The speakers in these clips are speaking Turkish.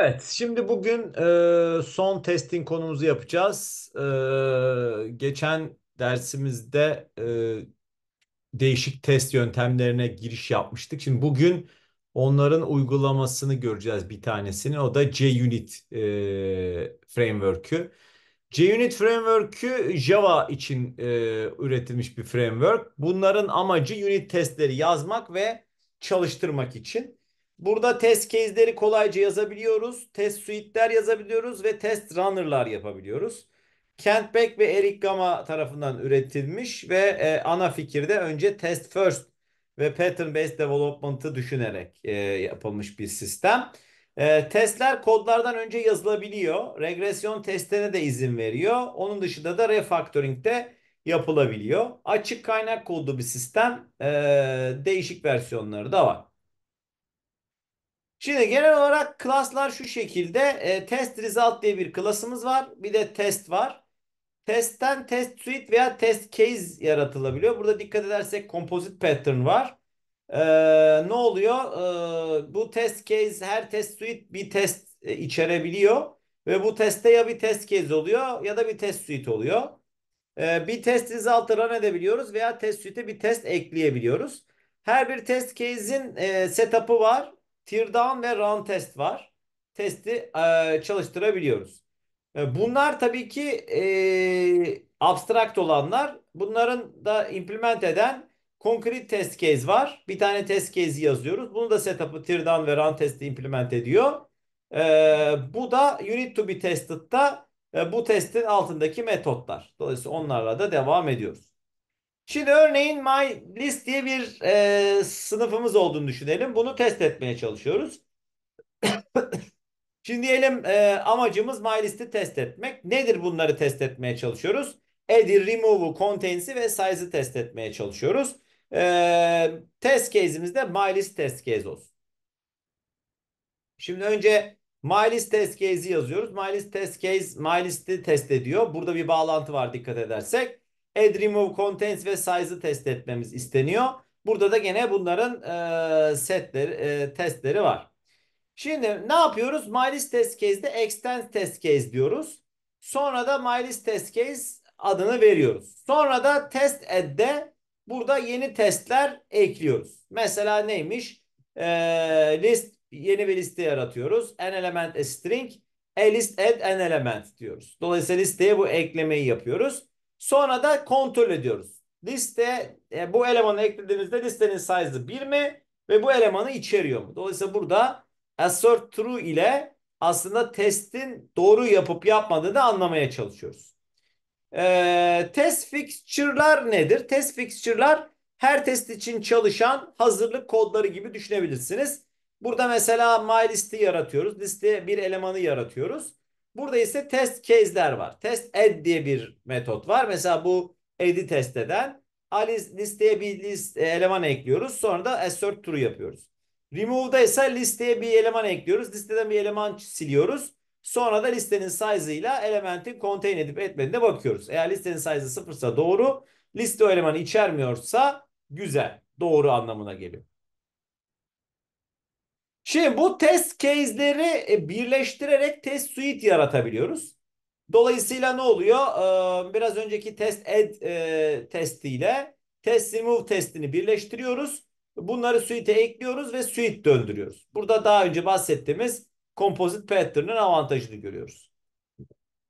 Evet, şimdi bugün e, son testing konumuzu yapacağız. E, geçen dersimizde e, değişik test yöntemlerine giriş yapmıştık. Şimdi bugün onların uygulamasını göreceğiz bir tanesini. O da JUnit e, framework'ü. JUnit framework'ü Java için e, üretilmiş bir framework. Bunların amacı unit testleri yazmak ve çalıştırmak için. Burada test case'leri kolayca yazabiliyoruz. Test suite'ler yazabiliyoruz ve test runner'lar yapabiliyoruz. Kent Beck ve Eric Gama tarafından üretilmiş ve e, ana fikirde önce test first ve pattern based development'ı düşünerek e, yapılmış bir sistem. E, testler kodlardan önce yazılabiliyor. Regresyon testine de izin veriyor. Onun dışında da refactoring de yapılabiliyor. Açık kaynak kodlu bir sistem. E, değişik versiyonları da var. Şimdi genel olarak klaslar şu şekilde. E, test result diye bir klasımız var. Bir de test var. Testten test suite veya test case yaratılabiliyor. Burada dikkat edersek composite pattern var. E, ne oluyor? E, bu test case her test suite bir test e, içerebiliyor. Ve bu testte ya bir test case oluyor ya da bir test suite oluyor. E, bir test result'ı run edebiliyoruz veya test suite'e bir test ekleyebiliyoruz. Her bir test case'in e, setup'ı var teardown ve run test var. Testi e, çalıştırabiliyoruz. E, bunlar tabii ki e, abstract olanlar. Bunların da implement eden concrete test case var. Bir tane test case yazıyoruz. Bunu da setup'ı teardown ve run testi implement ediyor. E, bu da unit to be tested'da e, bu testin altındaki metotlar. Dolayısıyla onlarla da devam ediyoruz. Şimdi örneğin my list diye bir e, sınıfımız olduğunu düşünelim. Bunu test etmeye çalışıyoruz. Şimdi diyelim e, amacımız my list'i test etmek. Nedir bunları test etmeye çalışıyoruz? Edit, remove, contentsi ve size'ı test etmeye çalışıyoruz. E, test case'imiz de my list test case olsun. Şimdi önce my list test case'i yazıyoruz. My list test case my list'i test ediyor. Burada bir bağlantı var dikkat edersek add, remove, contents ve size'ı test etmemiz isteniyor. Burada da gene bunların e, setleri, e, testleri var. Şimdi ne yapıyoruz? MyList test case'de extend test case diyoruz. Sonra da MyList test case adını veriyoruz. Sonra da test add'de burada yeni testler ekliyoruz. Mesela neymiş? E, list yeni bir liste yaratıyoruz. An element a string, a list add an element diyoruz. Dolayısıyla listeye bu eklemeyi yapıyoruz. Sonra da kontrol ediyoruz. Liste e, bu elemanı eklediğinizde listenin size 1 mi ve bu elemanı içeriyor mu? Dolayısıyla burada assert true ile aslında testin doğru yapıp yapmadığını anlamaya çalışıyoruz. E, test fixture'lar nedir? Test fixture'lar her test için çalışan hazırlık kodları gibi düşünebilirsiniz. Burada mesela my listi yaratıyoruz. Liste bir elemanı yaratıyoruz. Burada ise test case'ler var. Test add diye bir metot var. Mesela bu add'i test eden Alice listeye bir list, e, eleman ekliyoruz. Sonra da assert true yapıyoruz. Remove'da ise listeye bir eleman ekliyoruz. Listeden bir eleman siliyoruz. Sonra da listenin size'ıyla elementi contain edip etmediğine bakıyoruz. Eğer listenin size'ı sıfırsa doğru, liste o elemanı içermiyorsa güzel, doğru anlamına geliyor. Şimdi bu test case'leri e, birleştirerek test suite yaratabiliyoruz. Dolayısıyla ne oluyor? Ee, biraz önceki test add e, testiyle test remove testini birleştiriyoruz. Bunları suite'e ekliyoruz ve suite döndürüyoruz. Burada daha önce bahsettiğimiz composite pattern'ın avantajını görüyoruz.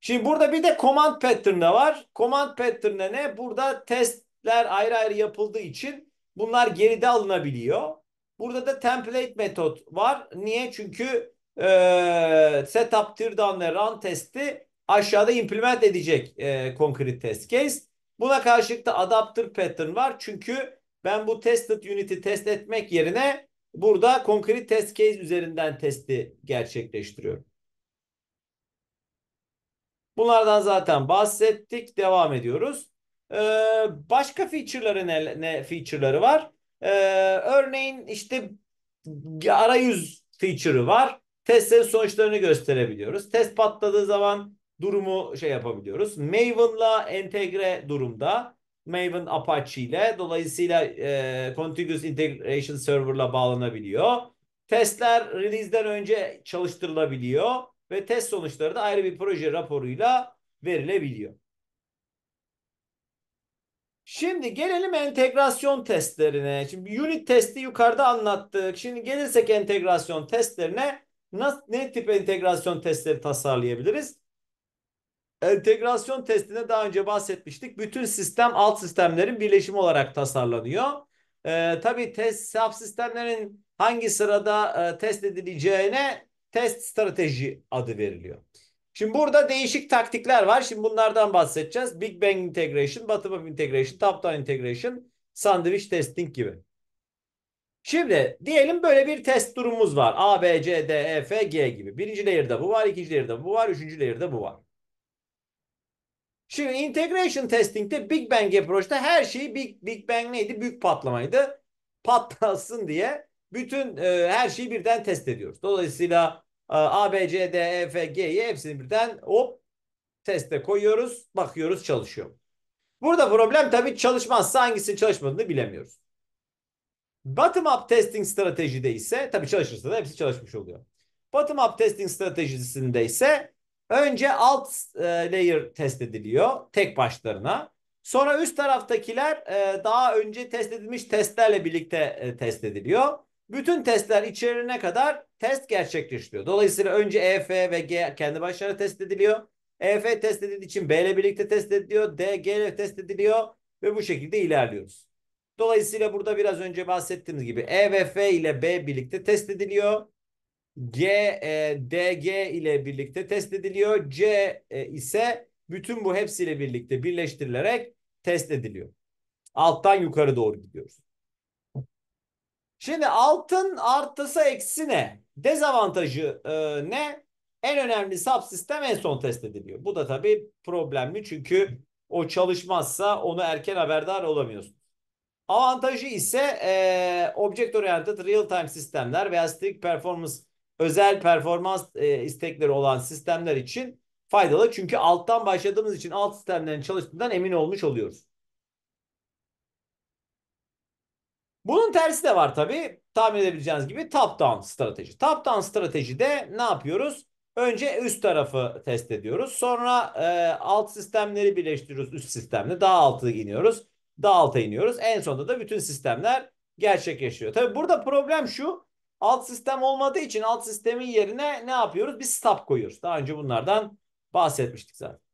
Şimdi burada bir de command pattern'da var. Command pattern'da ne? Burada testler ayrı ayrı yapıldığı için bunlar geride alınabiliyor. Burada da template metot var. Niye? Çünkü e, setup, teardown ve run testi aşağıda implement edecek e, concrete test case. Buna karşılık da adapter pattern var. Çünkü ben bu tested unit'i test etmek yerine burada concrete test case üzerinden testi gerçekleştiriyorum. Bunlardan zaten bahsettik. Devam ediyoruz. Ee, başka feature'ları ne, ne feature'ları var? Ee, örneğin işte arayüz feature'ı var. Testlerin sonuçlarını gösterebiliyoruz. Test patladığı zaman durumu şey yapabiliyoruz. Maven'la entegre durumda. Maven Apache ile dolayısıyla e, Contiguous Integration Server'la bağlanabiliyor. Testler release'den önce çalıştırılabiliyor ve test sonuçları da ayrı bir proje raporuyla verilebiliyor. Şimdi gelelim entegrasyon testlerine. Şimdi unit testi yukarıda anlattık. Şimdi gelirsek entegrasyon testlerine nasıl, ne tip entegrasyon testleri tasarlayabiliriz? Entegrasyon testine daha önce bahsetmiştik. Bütün sistem alt sistemlerin birleşimi olarak tasarlanıyor. Ee, tabii test sistemlerin hangi sırada e, test edileceğine test strateji adı veriliyor. Şimdi burada değişik taktikler var. Şimdi bunlardan bahsedeceğiz. Big Bang Integration, Bottom-up Integration, Top-down Integration, Sandwich Testing gibi. Şimdi diyelim böyle bir test durumumuz var. A, B, C, D, E, F, G gibi. Birinci layer'da bu var, ikinci layer'da bu var, üçüncü layer'da bu var. Şimdi integration testing'de Big Bang approach'ta her şeyi Big, Big Bang neydi? Büyük patlamaydı. Patlasın diye bütün e, her şeyi birden test ediyoruz. Dolayısıyla ee, A, B, C, D, E, F, G'yi hepsini birden hop teste koyuyoruz. Bakıyoruz çalışıyor. Burada problem tabii çalışmazsa hangisinin çalışmadığını bilemiyoruz. Bottom up testing stratejide ise tabii çalışırsa da hepsi çalışmış oluyor. Bottom up testing stratejisinde ise önce alt e, layer test ediliyor tek başlarına. Sonra üst taraftakiler e, daha önce test edilmiş testlerle birlikte e, test ediliyor. Bütün testler içerine kadar test gerçekleştiriyor. Dolayısıyla önce EF ve G kendi başlarına test ediliyor. EF test edildiği için B ile birlikte test ediliyor. D, G ile test ediliyor ve bu şekilde ilerliyoruz. Dolayısıyla burada biraz önce bahsettiğimiz gibi E ve F ile B birlikte test ediliyor. G, e, D, G ile birlikte test ediliyor. C e, ise bütün bu hepsiyle birlikte birleştirilerek test ediliyor. Alttan yukarı doğru gidiyoruz. Şimdi altın artısı eksi ne? Dezavantajı e, ne? En önemli subsistem en son test ediliyor. Bu da tabii problemli çünkü o çalışmazsa onu erken haberdar olamıyorsun. Avantajı ise e, object oriented real time sistemler veya strict performance özel performans e, istekleri olan sistemler için faydalı. Çünkü alttan başladığımız için alt sistemlerin çalıştığından emin olmuş oluyoruz. Bunun tersi de var tabii. Tahmin edebileceğiniz gibi top down strateji. Top down stratejide ne yapıyoruz? Önce üst tarafı test ediyoruz. Sonra e, alt sistemleri birleştiriyoruz üst sistemle. Daha altı iniyoruz. Daha alta iniyoruz. En sonunda da bütün sistemler gerçekleşiyor. Tabii burada problem şu. Alt sistem olmadığı için alt sistemin yerine ne yapıyoruz? Biz stop koyuyoruz. Daha önce bunlardan bahsetmiştik zaten.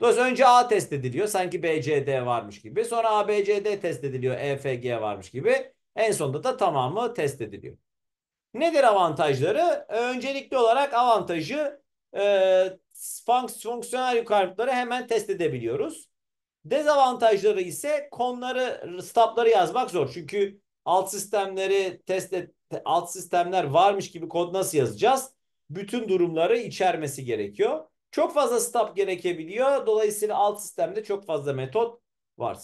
Dolayısıyla önce A test ediliyor. Sanki BCD varmış gibi. Sonra ABCD test ediliyor. EFG varmış gibi. En sonunda da tamamı test ediliyor. Nedir avantajları? Öncelikli olarak avantajı e, fonksiyonel yukarıları hemen test edebiliyoruz. Dezavantajları ise konuları, stopları yazmak zor. Çünkü alt sistemleri test et, alt sistemler varmış gibi kod nasıl yazacağız? Bütün durumları içermesi gerekiyor. Çok fazla stop gerekebiliyor. Dolayısıyla alt sistemde çok fazla metot var.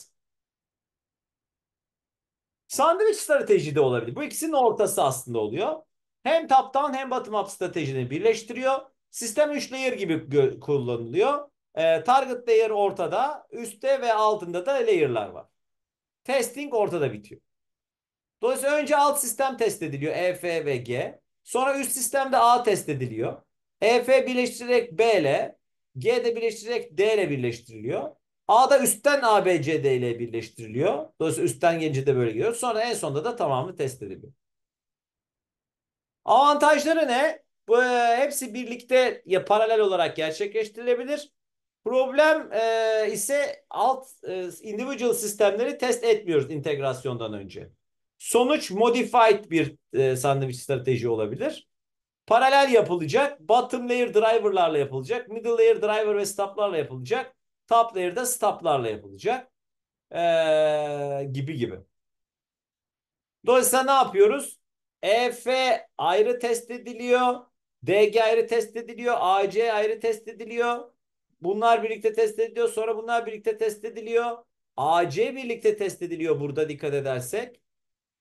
Sandviç strateji de olabilir. Bu ikisinin ortası aslında oluyor. Hem top down hem bottom up stratejini birleştiriyor. Sistem 3 layer gibi kullanılıyor. E, target layer ortada, üstte ve altında da layer'lar var. Testing ortada bitiyor. Dolayısıyla önce alt sistem test ediliyor E, F ve G. Sonra üst sistemde A test ediliyor. EF birleştirerek B ile G de birleştirerek D ile birleştiriliyor. A da üstten ABCD ile birleştiriliyor. Dolayısıyla üstten gelince de böyle gidiyor. Sonra en sonunda da tamamı test ediliyor. Avantajları ne? Bu e, hepsi birlikte ya paralel olarak gerçekleştirilebilir. Problem e, ise alt e, individual sistemleri test etmiyoruz integrasyondan önce. Sonuç modified bir e, sandviç strateji olabilir. Paralel yapılacak. Bottom layer driverlarla yapılacak. Middle layer driver ve stoplarla yapılacak. Top layer layer'da stoplarla yapılacak. Ee, gibi gibi. Dolayısıyla ne yapıyoruz? EF ayrı test ediliyor. DG ayrı test ediliyor. AC ayrı test ediliyor. Bunlar birlikte test ediliyor. Sonra bunlar birlikte test ediliyor. AC birlikte test ediliyor burada dikkat edersek.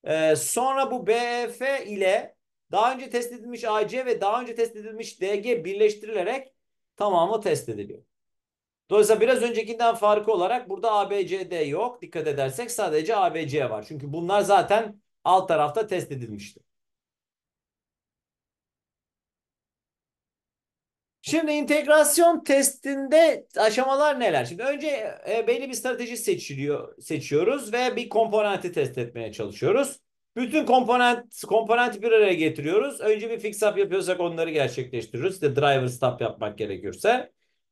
Ee, sonra bu BF ile daha önce test edilmiş AC ve daha önce test edilmiş DG birleştirilerek tamamı test ediliyor. Dolayısıyla biraz öncekinden farkı olarak burada ABCD yok. Dikkat edersek sadece ABC var. Çünkü bunlar zaten alt tarafta test edilmişti. Şimdi integrasyon testinde aşamalar neler? Şimdi önce e, belli bir strateji seçiliyor, seçiyoruz ve bir komponenti test etmeye çalışıyoruz. Bütün komponent komponenti bir araya getiriyoruz. Önce bir fix up yapıyorsak onları gerçekleştiriyoruz. İşte driver stop yapmak gerekiyorsa,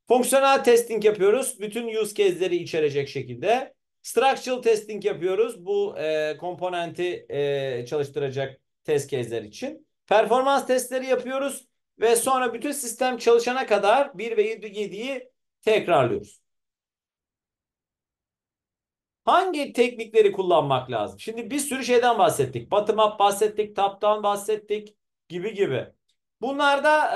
Fonksiyonel testing yapıyoruz. Bütün use case'leri içerecek şekilde. Structural testing yapıyoruz. Bu e, komponenti e, çalıştıracak test case'ler için. Performans testleri yapıyoruz ve sonra bütün sistem çalışana kadar 1 ve 7'yi tekrarlıyoruz. Hangi teknikleri kullanmak lazım? Şimdi bir sürü şeyden bahsettik. Bottom up bahsettik, top down bahsettik gibi gibi. Bunlarda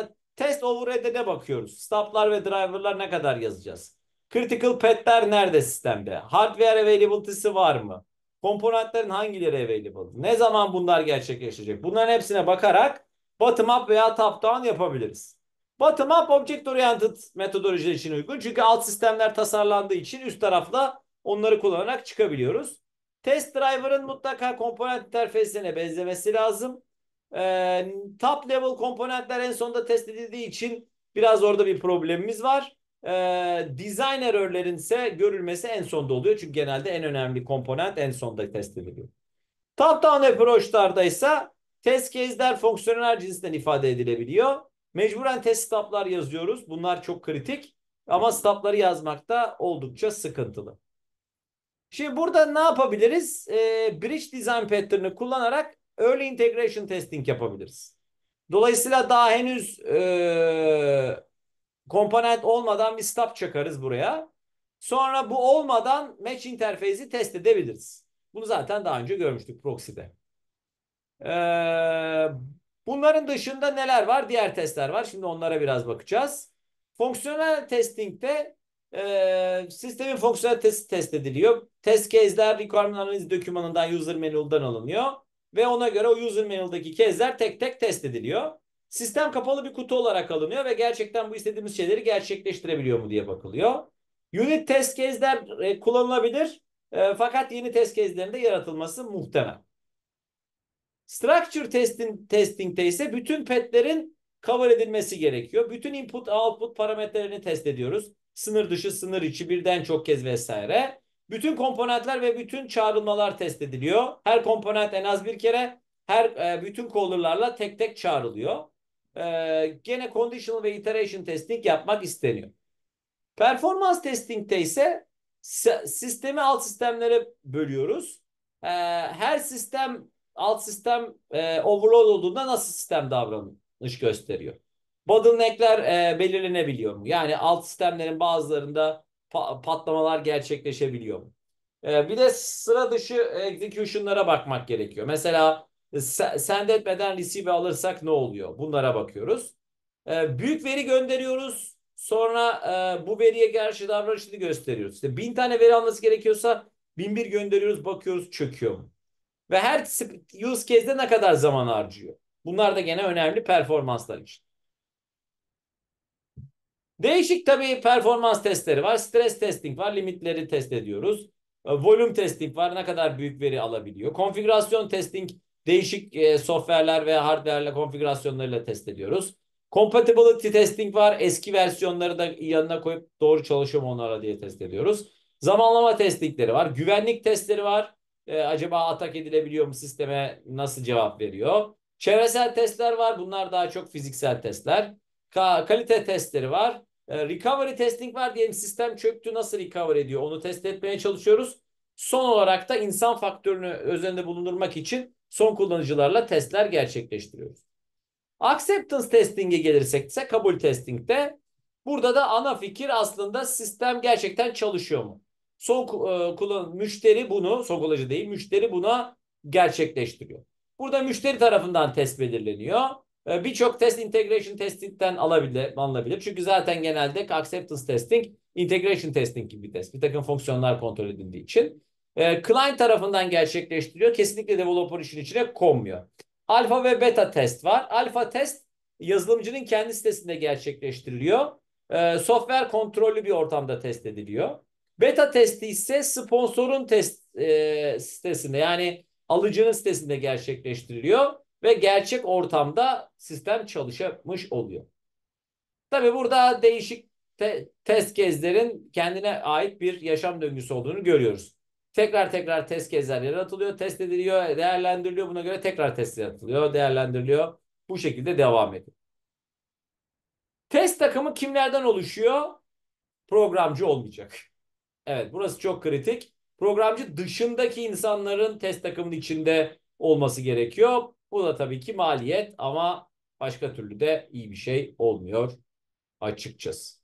e, test overhead'e bakıyoruz. Stop'lar ve driver'lar ne kadar yazacağız? Critical path'ler nerede sistemde? Hardware availability'si var mı? Komponentlerin hangileri available? Ne zaman bunlar gerçekleşecek? Bunların hepsine bakarak bottom up veya top down yapabiliriz. Bottom up object oriented metodoloji için uygun. Çünkü alt sistemler tasarlandığı için üst tarafla Onları kullanarak çıkabiliyoruz. Test driver'ın mutlaka komponent interfeysine benzemesi lazım. E, top level komponentler en sonunda test edildiği için biraz orada bir problemimiz var. E, design error'lerin ise görülmesi en sonda oluyor. Çünkü genelde en önemli komponent en sonda test ediliyor. Top down approach'larda ise test case'ler fonksiyonel cinsinden ifade edilebiliyor. Mecburen test stop'lar yazıyoruz. Bunlar çok kritik ama stop'ları yazmakta oldukça sıkıntılı. Şimdi burada ne yapabiliriz? E, bridge design pattern'ı kullanarak early integration testing yapabiliriz. Dolayısıyla daha henüz e, komponent olmadan bir stop çakarız buraya. Sonra bu olmadan match interface'i test edebiliriz. Bunu zaten daha önce görmüştük proxy'de. Ee, bunların dışında neler var? Diğer testler var. Şimdi onlara biraz bakacağız. Fonksiyonel testing'de e, sistemin fonksiyonelitesi test ediliyor. Test case'ler requirement analiz dokümanından user manual'dan alınıyor. Ve ona göre o user manual'daki case'ler tek tek test ediliyor. Sistem kapalı bir kutu olarak alınıyor ve gerçekten bu istediğimiz şeyleri gerçekleştirebiliyor mu diye bakılıyor. Unit test case'ler e, kullanılabilir e, fakat yeni test case'lerin de yaratılması muhtemel. Structure testing, testing'te ise bütün petlerin kabul edilmesi gerekiyor. Bütün input output parametrelerini test ediyoruz sınır dışı, sınır içi, birden çok kez vesaire. Bütün komponentler ve bütün çağrılmalar test ediliyor. Her komponent en az bir kere her e, bütün caller'larla tek tek çağrılıyor. E, gene conditional ve iteration testing yapmak isteniyor. Performans testingte ise sistemi alt sistemlere bölüyoruz. E, her sistem alt sistem e, overload olduğunda nasıl sistem davranış gösteriyor? Bottleneck'ler e, belirlenebiliyor mu? Yani alt sistemlerin bazılarında pa patlamalar gerçekleşebiliyor mu? E, bir de sıra dışı execution'lara bakmak gerekiyor. Mesela e, se send etmeden receive alırsak ne oluyor? Bunlara bakıyoruz. E, büyük veri gönderiyoruz. Sonra e, bu veriye karşı davranışını gösteriyoruz. İşte bin tane veri alması gerekiyorsa bin bir gönderiyoruz bakıyoruz çöküyor mu? Ve her use case'de ne kadar zaman harcıyor? Bunlar da gene önemli performanslar için. Değişik tabii performans testleri var. Stres testing var. Limitleri test ediyoruz. E, volume testing var. Ne kadar büyük veri alabiliyor. Konfigürasyon testing değişik e, software'ler ve hardware'le konfigürasyonlarıyla test ediyoruz. Compatibility testing var. Eski versiyonları da yanına koyup doğru çalışıyor mu onlara diye test ediyoruz. Zamanlama testingleri var. Güvenlik testleri var. E, acaba atak edilebiliyor mu sisteme nasıl cevap veriyor? Çevresel testler var. Bunlar daha çok fiziksel testler. Ka kalite testleri var. Ee, recovery testing var diyelim sistem çöktü nasıl recover ediyor onu test etmeye çalışıyoruz. Son olarak da insan faktörünü özelinde bulundurmak için son kullanıcılarla testler gerçekleştiriyoruz. Acceptance testing'e gelirsek ise kabul testing'de burada da ana fikir aslında sistem gerçekten çalışıyor mu? Son e, kullan müşteri bunu son kullanıcı değil müşteri buna gerçekleştiriyor. Burada müşteri tarafından test belirleniyor. Ee, birçok test integration testing'den alabilir, alabilir Çünkü zaten genelde acceptance testing, integration testing gibi bir test. Bir takım fonksiyonlar kontrol edildiği için. E, client tarafından gerçekleştiriyor. Kesinlikle developer işin içine konmuyor. Alfa ve beta test var. Alfa test yazılımcının kendi sitesinde gerçekleştiriliyor. E, software kontrollü bir ortamda test ediliyor. Beta testi ise sponsorun test e, sitesinde yani alıcının sitesinde gerçekleştiriliyor ve gerçek ortamda sistem çalışmış oluyor. Tabi burada değişik te test kezlerin kendine ait bir yaşam döngüsü olduğunu görüyoruz. Tekrar tekrar test kezler yaratılıyor, test ediliyor, değerlendiriliyor. Buna göre tekrar test yaratılıyor, değerlendiriliyor. Bu şekilde devam ediyor. Test takımı kimlerden oluşuyor? Programcı olmayacak. Evet burası çok kritik. Programcı dışındaki insanların test takımının içinde olması gerekiyor. Bu da tabii ki maliyet ama başka türlü de iyi bir şey olmuyor açıkçası.